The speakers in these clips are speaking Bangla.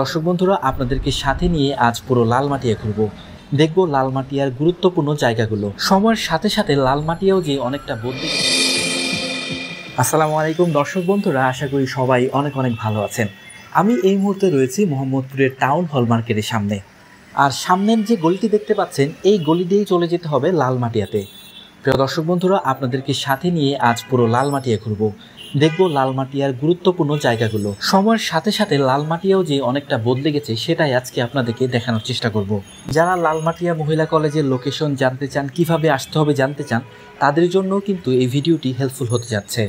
দর্শক বন্ধুরা আপনাদেরকে সাথে নিয়ে আজ পুরো লালমাটিয়া ঘুরবো দেখব লালমাটিয়ার গুরুত্বপূর্ণ জায়গাগুলো সময়ের সাথে সাথে লালমাটিয়াও যে অনেকটা বদলে আসসালামু আলাইকুম দর্শক বন্ধুরা আশা করি সবাই অনেক অনেক ভালো আছেন আমি এই মুহূর্তে রয়েছি মোহাম্মদপুরের টাউন হল মার্কেটের সামনে আর সামনের যে গলিটি দেখতে পাচ্ছেন এই গলি দিয়েই চলে যেতে হবে লালমাটিয়াতে প্রিয় দর্শক বন্ধুরা আপনাদেরকে সাথে নিয়ে আজ পুরো লালমাটিয়া ঘুরবো দেখব লালমাটিয়ার গুরুত্বপূর্ণ জায়গাগুলো সময়ের সাথে সাথে লালমাটিয়াও যে অনেকটা বদলে গেছে সেটাই আজকে আপনাদেরকে দেখানোর চেষ্টা করব যারা লালমাটিয়া মহিলা কলেজের লোকেশন জানতে চান কিভাবে আসতে হবে জানতে চান তাদের জন্য কিন্তু এই ভিডিওটি হেল্পফুল হতে যাচ্ছে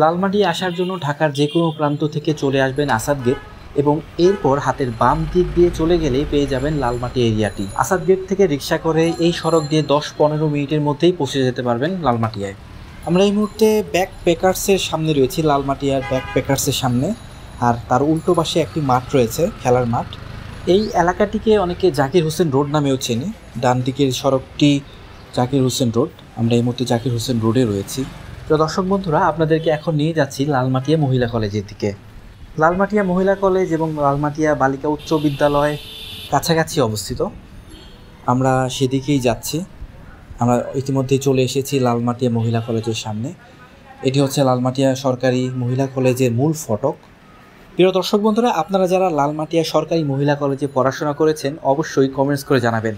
লালমাটি আসার জন্য ঢাকার যে কোনো প্রান্ত থেকে চলে আসবেন আসাদ গেট এবং এরপর হাতের বাম দিক দিয়ে চলে গেলে পেয়ে যাবেন লালমাটি এরিয়াটি আসাদ গেট থেকে রিক্সা করে এই সড়ক দিয়ে দশ পনেরো মিনিটের মধ্যেই পৌঁছে যেতে পারবেন লালমাটিয়ায় আমরা এই মুহূর্তে ব্যাক পেকার্সের সামনে রয়েছি লালমাটিয়ার ব্যাক পেকার্সের সামনে আর তার উল্টো পাশে একটি মাঠ রয়েছে খেলার মাঠ এই এলাকাটিকে অনেকে জাকির হোসেন রোড নামেও চেনে ডান দিকের সড়কটি জাকির হোসেন রোড আমরা এই মুহূর্তে জাকির হোসেন রোডে রয়েছি তো দর্শক বন্ধুরা আপনাদেরকে এখন নিয়ে যাচ্ছি লালমাটিয়া মহিলা কলেজের দিকে লালমাটিয়া মহিলা কলেজ এবং লালমাটিয়া বালিকা উচ্চ বিদ্যালয় কাছাকাছি অবস্থিত আমরা সেদিকেই যাচ্ছি আমরা ইতিমধ্যেই চলে এসেছি লালমাটিয়া মহিলা কলেজের সামনে এটি হচ্ছে লালমাটিয়া সরকারি মহিলা কলেজের মূল ফটক প্রিয় দর্শক বন্ধুরা আপনারা যারা লালমাটিয়া সরকারি মহিলা কলেজে পড়াশোনা করেছেন অবশ্যই কমেন্টস করে জানাবেন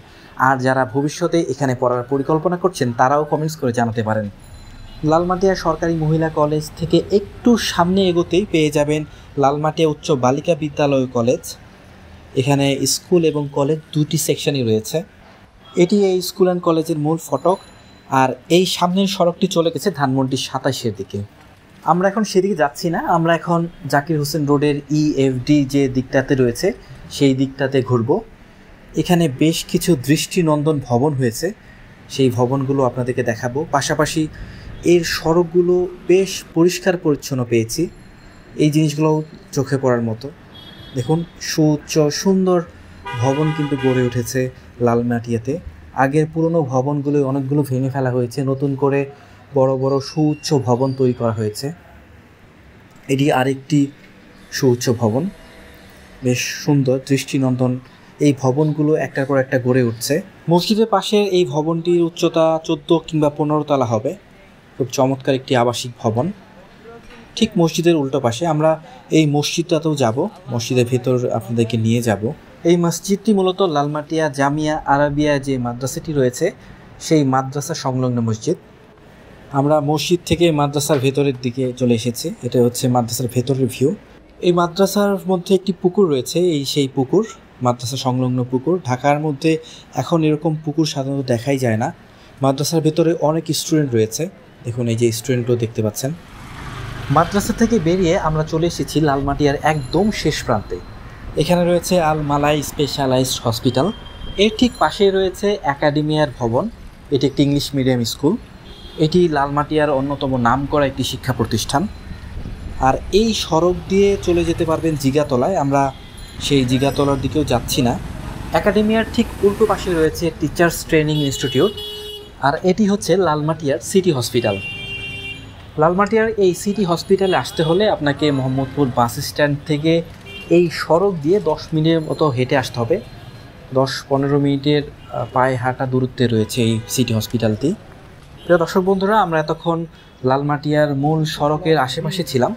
আর যারা ভবিষ্যতে এখানে পড়ার পরিকল্পনা করছেন তারাও কমেন্টস করে জানাতে পারেন লালমাটিয়া সরকারি মহিলা কলেজ থেকে একটু সামনে এগোতেই পেয়ে যাবেন লালমাটিয়া উচ্চ বালিকা বিদ্যালয় কলেজ এখানে স্কুল এবং কলেজ দুটি সেকশনই রয়েছে এটি এই স্কুল অ্যান্ড কলেজের মূল ফটক আর এই সামনের সড়কটি চলে গেছে ধানমন্ডির সাতাশের দিকে আমরা এখন সেদিকে যাচ্ছি না আমরা এখন জাকির হোসেন রোডের ইএফডি e যে দিকটাতে রয়েছে সেই দিকটাতে ঘুরব এখানে বেশ কিছু দৃষ্টিনন্দন ভবন হয়েছে সেই ভবনগুলো আপনাদেরকে দেখাবো পাশাপাশি এর সড়কগুলো বেশ পরিষ্কার পরিচ্ছন্ন পেয়েছি এই জিনিসগুলোও চোখে পড়ার মতো দেখুন সুচ্চ সুন্দর ভবন কিন্তু গড়ে উঠেছে লালমাটিয়াতে আগের পুরনো ভবনগুলো অনেকগুলো ভেঙে ফেলা হয়েছে নতুন করে বড় বড় সুউচ্চ ভবন তৈরি করা হয়েছে এটি আরেকটি সুউচ্চ ভবন বেশ সুন্দর দৃষ্টিনন্দন এই ভবনগুলো একটার পর একটা গড়ে উঠছে মসজিদের পাশে এই ভবনটির উচ্চতা চোদ্দ কিংবা পনেরো তলা হবে খুব চমৎকার একটি আবাসিক ভবন ঠিক মসজিদের উল্টো পাশে আমরা এই মসজিদটাতেও যাব মসজিদের ভেতর আপনাদেরকে নিয়ে যাব এই মসজিদটি মূলত লালমাটিয়া জামিয়া আরাবিয়া যে মাদ্রাসাটি রয়েছে সেই মাদ্রাসা সংলগ্ন মসজিদ আমরা মসজিদ থেকে মাদ্রাসার ভেতরের দিকে চলে এসেছি এটা হচ্ছে মাদ্রাসার ভেতরের ভিউ এই মাদ্রাসার মধ্যে একটি পুকুর রয়েছে এই সেই পুকুর মাদ্রাসা সংলগ্ন পুকুর ঢাকার মধ্যে এখন এরকম পুকুর সাধারণত দেখাই যায় না মাদ্রাসার ভেতরে অনেক স্টুডেন্ট রয়েছে দেখুন এই যে স্টুডেন্টও দেখতে পাচ্ছেন মাদ্রাসা থেকে বেরিয়ে আমরা চলে এসেছি লালমাটিয়ার একদম শেষ প্রান্তে এখানে রয়েছে আল মালাই স্পেশালাইজড হসপিটাল এর ঠিক পাশেই রয়েছে অ্যাকাডেমিয়ার ভবন এটি একটি ইংলিশ মিডিয়াম স্কুল এটি লালমাটিয়ার অন্যতম নাম করা একটি শিক্ষা প্রতিষ্ঠান আর এই সড়ক দিয়ে চলে যেতে পারবেন জিগাতলায় আমরা সেই জিগাতলার দিকেও যাচ্ছি না অ্যাকাডেমিয়ার ঠিক উল্টো পাশে রয়েছে টিচার্স ট্রেনিং ইনস্টিটিউট আর এটি হচ্ছে লালমাটিয়ার সিটি হসপিটাল লালমাটিয়ার এই সিটি হসপিটালে আসতে হলে আপনাকে মোহাম্মদপুর বাস স্ট্যান্ড থেকে এই সড়ক দিয়ে দশ মিনিটের মতো হেঁটে আসতে হবে দশ পনেরো মিনিটের পায়ে হাঁটা দূরত্বে রয়েছে এই সিটি হসপিটালটি প্রিয় দর্শক বন্ধুরা আমরা এতক্ষণ লালমাটিয়ার মূল সড়কের আশেপাশে ছিলাম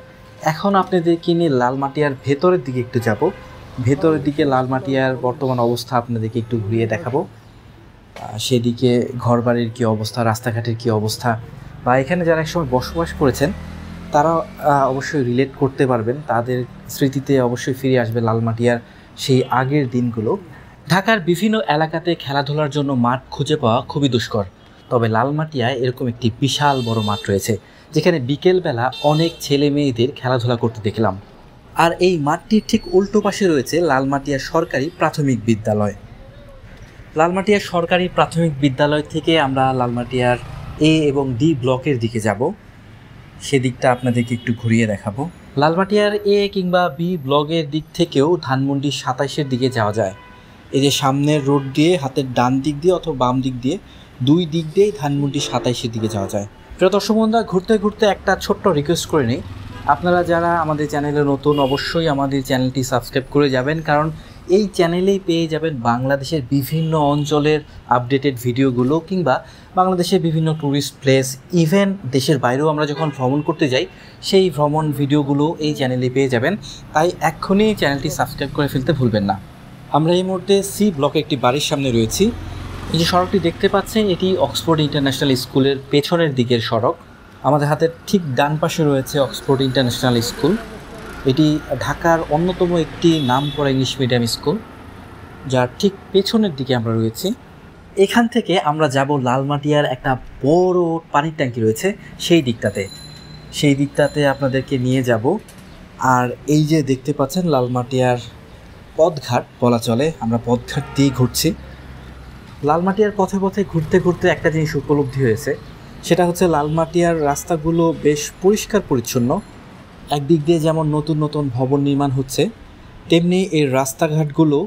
এখন আপনাদেরকে নিয়ে লালমাটিয়ার ভেতরের দিকে একটু যাব ভেতরের দিকে লালমাটিয়ার বর্তমান অবস্থা আপনাদেরকে একটু ঘুরিয়ে দেখাবো সেদিকে ঘরবাড়ির কী অবস্থা রাস্তাঘাটের কী অবস্থা বা এখানে যারা একসময় বসবাস করেছেন তারা অবশ্যই রিলেট করতে পারবেন তাদের স্মৃতিতে অবশ্যই ফিরে আসবে লালমাটিয়ার সেই আগের দিনগুলো ঢাকার বিভিন্ন এলাকাতে খেলাধুলার জন্য মাঠ খুঁজে পাওয়া খুবই দুষ্কর তবে লালমাটিয়ায় এরকম একটি বিশাল বড় মাঠ রয়েছে যেখানে বিকেলবেলা অনেক ছেলে মেয়েদের খেলাধুলা করতে দেখলাম আর এই মাঠটির ঠিক উল্টো পাশে রয়েছে লালমাটিয়া সরকারি প্রাথমিক বিদ্যালয় লালমাটিয়া সরকারি প্রাথমিক বিদ্যালয় থেকে আমরা লালমাটিয়ার এ এবং ডি ব্লকের দিকে যাব সেদিকটা আপনাদেরকে একটু ঘুরিয়ে দেখাবো লালমাটিয়ার এ কিংবা বি ব্লগের দিক থেকেও ধানমন্ডি সাতাইশের দিকে যাওয়া যায় এই যে সামনের রোড দিয়ে হাতের ডান দিক দিয়ে অথবা বাম দিক দিয়ে দুই দিক দিয়েই ধানমন্ডি সাতাইশের দিকে যাওয়া যায় প্রিয় দর্শক বন্ধুরা ঘুরতে ঘুরতে একটা ছোট্ট রিকোয়েস্ট করে নিই আপনারা যারা আমাদের চ্যানেলে নতুন অবশ্যই আমাদের চ্যানেলটি সাবস্ক্রাইব করে যাবেন কারণ এই চ্যানেলেই পেয়ে যাবেন বাংলাদেশের বিভিন্ন অঞ্চলের আপডেটেড ভিডিওগুলো কিংবা বাংলাদেশের বিভিন্ন ট্যুরিস্ট প্লেস ইভেন দেশের বাইরেও আমরা যখন ভ্রমণ করতে যাই সেই ভ্রমণ ভিডিওগুলো এই চ্যানেলে পেয়ে যাবেন তাই এক্ষুনি চ্যানেলটি সাবস্ক্রাইব করে ফেলতে ভুলবেন না আমরা এই মুহূর্তে সি ব্লকে একটি বাড়ির সামনে রয়েছি এই যে সড়কটি দেখতে পাচ্ছেন এটি অক্সফোর্ড ইন্টারন্যাশনাল স্কুলের পেছনের দিকের সড়ক আমাদের হাতের ঠিক ডান পাশে রয়েছে অক্সফোর্ড ইন্টারন্যাশনাল স্কুল এটি ঢাকার অন্যতম একটি নাম করা ইংলিশ মিডিয়াম স্কুল যার ঠিক পেছনের দিকে আমরা রয়েছি এখান থেকে আমরা যাব লালমাটিয়ার একটা বড় পানির ট্যাঙ্কি রয়েছে সেই দিকটাতে সেই দিকটাতে আপনাদেরকে নিয়ে যাব আর এই যে দেখতে পাচ্ছেন লালমাটিয়ার পদঘাট বলা চলে আমরা পদঘাট দিয়েই ঘুরছি লালমাটিয়ার পথে পথে ঘুরতে ঘুরতে একটা জিনিস উপলব্ধি হয়েছে সেটা হচ্ছে লালমাটিয়ার রাস্তাগুলো বেশ পরিষ্কার পরিচ্ছন্ন একদিক দিয়ে যেমন নতুন নতুন ভবন নির্মাণ হচ্ছে তেমনি এর রাস্তাঘাটগুলো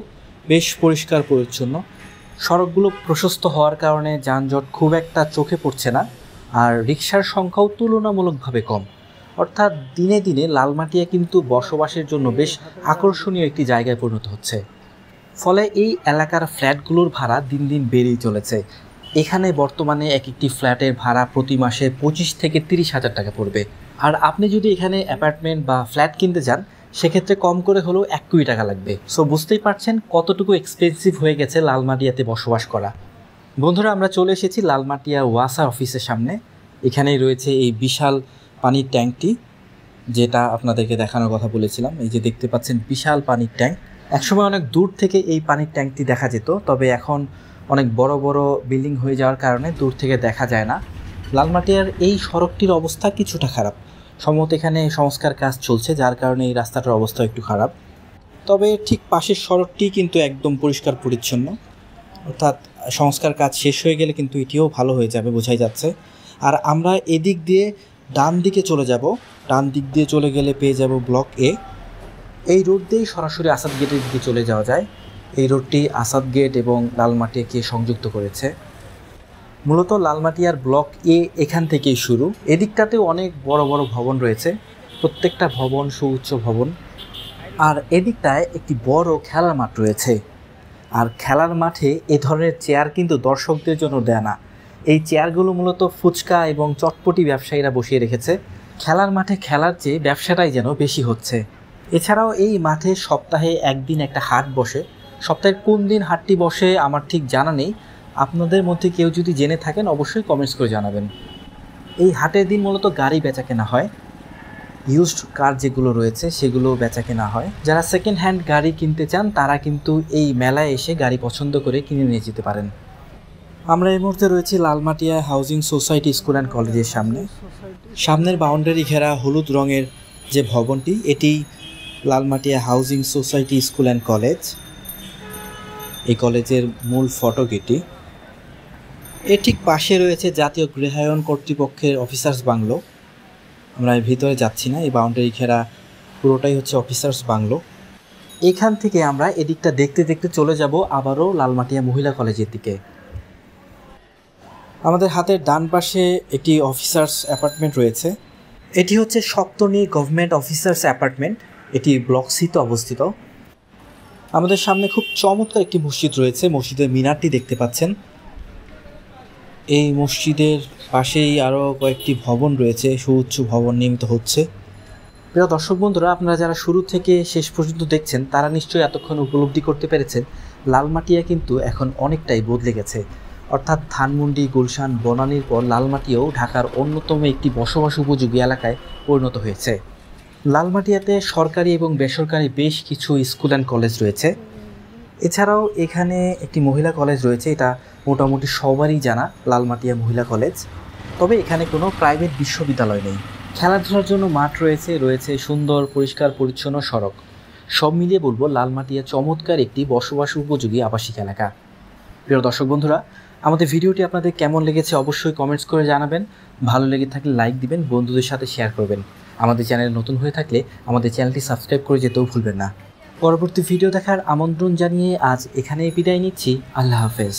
বেশ পরিষ্কার পরিচ্ছন্ন সড়কগুলো প্রশস্ত হওয়ার কারণে যানজট খুব একটা চোখে পড়ছে না আর রিক্সার সংখ্যাও তুলনামূলকভাবে কম অর্থাৎ দিনে দিনে লালমাটিয়া কিন্তু বসবাসের জন্য বেশ আকর্ষণীয় একটি জায়গায় পরিণত হচ্ছে ফলে এই এলাকার ফ্ল্যাটগুলোর ভাড়া দিন দিন বেড়েই চলেছে এখানে বর্তমানে এক একটি ফ্ল্যাটের ভাড়া প্রতি মাসে পঁচিশ থেকে তিরিশ হাজার টাকা পড়বে আর আপনি যদি এখানে অ্যাপার্টমেন্ট বা ফ্ল্যাট কিনতে যান সেক্ষেত্রে কম করে হলেও এক কোটি টাকা লাগবে সো বুঝতেই পারছেন কতটুকু এক্সপেন্সিভ হয়ে গেছে লালমাটিয়াতে বসবাস করা বন্ধুরা আমরা চলে এসেছি লালমাটিয়া ওয়াসা অফিসের সামনে এখানেই রয়েছে এই বিশাল পানির ট্যাঙ্কটি যেটা আপনাদেরকে দেখানোর কথা বলেছিলাম এই যে দেখতে পাচ্ছেন বিশাল পানির ট্যাঙ্ক একসময় অনেক দূর থেকে এই পানির ট্যাঙ্কটি দেখা যেত তবে এখন অনেক বড় বড় বিল্ডিং হয়ে যাওয়ার কারণে দূর থেকে দেখা যায় না লালমাটিয়ার এই সড়কটির অবস্থা কিছুটা খারাপ সম্ভবত এখানে সংস্কার কাজ চলছে যার কারণে এই রাস্তাটার অবস্থা একটু খারাপ তবে ঠিক পাশের সড়কটি কিন্তু একদম পরিষ্কার পরিচ্ছন্ন অর্থাৎ সংস্কার কাজ শেষ হয়ে গেলে কিন্তু এটিও ভালো হয়ে যাবে বোঝাই যাচ্ছে আর আমরা এদিক দিয়ে ডান দিকে চলে যাব ডান দিক দিয়ে চলে গেলে পেয়ে যাব ব্লক এ এই রোড দিয়েই সরাসরি আসাদ গেটের দিকে চলে যাওয়া যায় এই রোডটি আসাদ গেট এবং লালমাটিকে সংযুক্ত করেছে মূলত লালমাটিয়ার ব্লক এ এখান থেকেই শুরু এদিকটাতেও অনেক বড় বড় ভবন রয়েছে প্রত্যেকটা ভবন সুউচ্চ ভবন আর এদিকটায় একটি বড় খেলার মাঠ রয়েছে আর খেলার মাঠে এ ধরনের চেয়ার কিন্তু দর্শকদের জন্য দেয় না এই চেয়ারগুলো মূলত ফুচকা এবং চটপটি ব্যবসায়ীরা বসিয়ে রেখেছে খেলার মাঠে খেলার চেয়ে ব্যবসাটাই যেন বেশি হচ্ছে এছাড়াও এই মাঠে সপ্তাহে একদিন একটা হাট বসে সপ্তাহের কোন দিন হাটটি বসে আমার ঠিক জানা নেই আপনাদের মধ্যে কেউ যদি জেনে থাকেন অবশ্যই কমেন্টস করে জানাবেন এই হাটের দিন মূলত গাড়ি বেচা কেনা হয় ইউজড কার যেগুলো রয়েছে সেগুলো বেচা কেনা হয় যারা সেকেন্ড হ্যান্ড গাড়ি কিনতে চান তারা কিন্তু এই মেলায় এসে গাড়ি পছন্দ করে কিনে নিয়ে যেতে পারেন আমরা এই মুহূর্তে রয়েছি Lalmatia housing society school and কলেজের সামনে সামনের বাউন্ডারি ঘেরা হলুদ রঙের যে ভবনটি এটি Lalmatia housing society school and college এই কলেজের মূল ফটক এটি এ ঠিক পাশে রয়েছে জাতীয় গৃহায়ন কর্তৃপক্ষের অফিসার্স বাংলো আমরা ভিতরে যাচ্ছি না এই বাউন্ডারি ঘেরা পুরোটাই হচ্ছে অফিসার্স বাংলো এখান থেকে আমরা এদিকটা দেখতে দেখতে চলে যাব আবারও লালমাটিয়া মহিলা কলেজের দিকে আমাদের হাতের ডান পাশে একটি অফিসার্স অ্যাপার্টমেন্ট রয়েছে এটি হচ্ছে সপ্তনী গভর্নমেন্ট অফিসার্স অ্যাপার্টমেন্ট এটি ব্লক সিতে অবস্থিত আমাদের সামনে খুব চমৎকার একটি মসজিদ রয়েছে মসজিদের মিনারটি দেখতে পাচ্ছেন এই মসজিদের পাশেই আরও কয়েকটি ভবন রয়েছে সুউচ্চ ভবন নির্মিত হচ্ছে প্রিয় দর্শক বন্ধুরা আপনারা যারা শুরু থেকে শেষ পর্যন্ত দেখছেন তারা নিশ্চয়ই এতক্ষণ উপলব্ধি করতে পেরেছেন লালমাটিয়া কিন্তু এখন অনেকটাই বদলে গেছে অর্থাৎ ধানমন্ডি গুলশান বনানির পর লালমাটিয়াও ঢাকার অন্যতম একটি বসবাস উপযোগী এলাকায় পরিণত হয়েছে লালমাটিয়াতে সরকারি এবং বেসরকারি বেশ কিছু স্কুল অ্যান্ড কলেজ রয়েছে এছাড়াও এখানে একটি মহিলা কলেজ রয়েছে এটা মোটামুটি সবারই জানা লালমাটিয়া মহিলা কলেজ তবে এখানে কোনো প্রাইভেট বিশ্ববিদ্যালয় নেই খেলাধুলার জন্য মাঠ রয়েছে রয়েছে সুন্দর পরিষ্কার পরিচ্ছন্ন সড়ক সব মিলিয়ে বলবো লালমাটিয়া চমৎকার একটি বসবাস উপযোগী আবাসিক এলাকা প্রিয় দর্শক বন্ধুরা আমাদের ভিডিওটি আপনাদের কেমন লেগেছে অবশ্যই কমেন্টস করে জানাবেন ভালো লেগে থাকলে লাইক দিবেন বন্ধুদের সাথে শেয়ার করবেন আমাদের চ্যানেল নতুন হয়ে থাকলে আমাদের চ্যানেলটি সাবস্ক্রাইব করে যেতেও ভুলবেন না পরবর্তী ভিডিও দেখার আমন্ত্রণ জানিয়ে আজ এখানেই বিদায় নিচ্ছি আল্লাহ হাফেজ